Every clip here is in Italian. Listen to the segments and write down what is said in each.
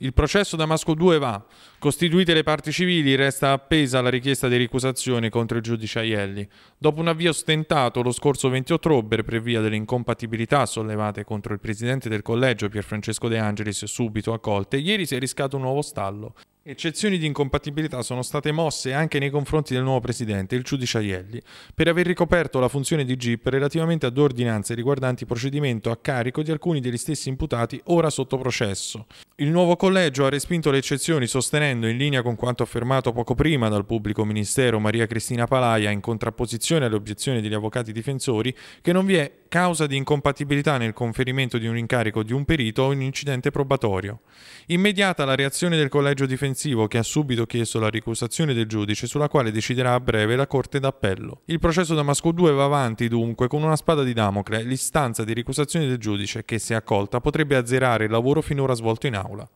Il processo Damasco 2 va. Costituite le parti civili, resta appesa la richiesta di ricusazione contro il giudice Aielli. Dopo un avvio stentato lo scorso 20 ottobre per via delle incompatibilità sollevate contro il presidente del collegio Pierfrancesco De Angelis subito accolte, ieri si è riscato un nuovo stallo. Eccezioni di incompatibilità sono state mosse anche nei confronti del nuovo presidente, il giudice Aielli, per aver ricoperto la funzione di GIP relativamente ad ordinanze riguardanti procedimento a carico di alcuni degli stessi imputati ora sotto processo. Il nuovo collegio ha respinto le eccezioni sostenendo, in linea con quanto affermato poco prima dal pubblico ministero Maria Cristina Palaia in contrapposizione alle obiezioni degli avvocati difensori, che non vi è causa di incompatibilità nel conferimento di un incarico di un perito o un incidente probatorio. Immediata la reazione del collegio difensivo che ha subito chiesto la ricusazione del giudice sulla quale deciderà a breve la Corte d'Appello. Il processo Damasco 2 va avanti dunque con una spada di Damocle, l'istanza di ricusazione del giudice che se accolta potrebbe azzerare il lavoro finora svolto in aula.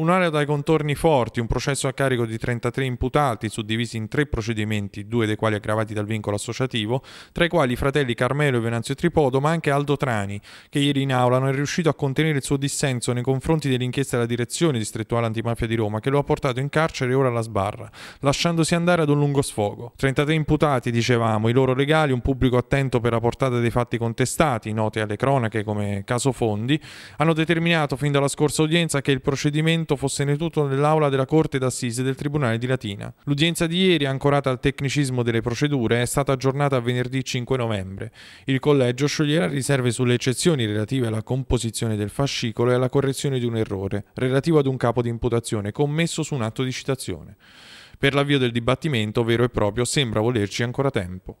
Un'area dai contorni forti, un processo a carico di 33 imputati, suddivisi in tre procedimenti, due dei quali aggravati dal vincolo associativo, tra i quali i fratelli Carmelo e Venanzio Tripodo, ma anche Aldo Trani, che ieri in aula non è riuscito a contenere il suo dissenso nei confronti dell'inchiesta della direzione distrettuale antimafia di Roma, che lo ha portato in carcere e ora alla sbarra, lasciandosi andare ad un lungo sfogo. 33 imputati, dicevamo, i loro legali, un pubblico attento per la portata dei fatti contestati, noti alle cronache come caso Fondi, hanno determinato fin dalla scorsa udienza che il procedimento procedimento fosse tenuto nell'aula della Corte d'Assise del Tribunale di Latina. L'udienza di ieri, ancorata al tecnicismo delle procedure, è stata aggiornata a venerdì 5 novembre. Il collegio scioglierà riserve sulle eccezioni relative alla composizione del fascicolo e alla correzione di un errore relativo ad un capo di imputazione commesso su un atto di citazione. Per l'avvio del dibattimento vero e proprio sembra volerci ancora tempo.